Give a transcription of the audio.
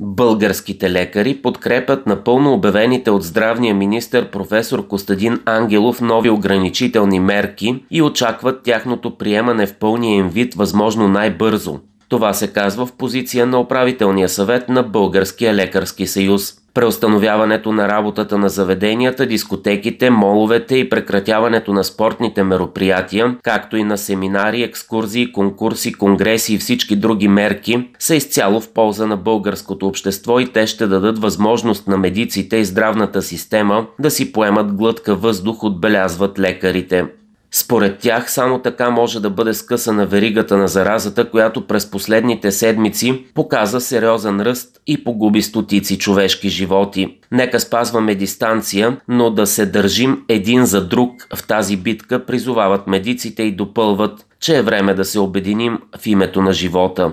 Българските лекари подкрепят напълно обявените от здравния министр професор Костадин Ангелов нови ограничителни мерки и очакват тяхното приемане в пълния им вид възможно най-бързо. Това се казва в позиция на управителния съвет на Българския лекарски съюз. Преустановяването на работата на заведенията, дискотеките, моловете и прекратяването на спортните мероприятия, както и на семинари, екскурзии, конкурси, конгреси и всички други мерки, са изцяло в полза на българското общество и те ще дадат възможност на медиците и здравната система да си поемат глътка въздух, отбелязват лекарите. Според тях само така може да бъде скъсана веригата на заразата, която през последните седмици показа сериозен ръст и погуби стотици човешки животи. Нека спазваме дистанция, но да се държим един за друг в тази битка, призовават медиците и допълват, че е време да се обединим в името на живота.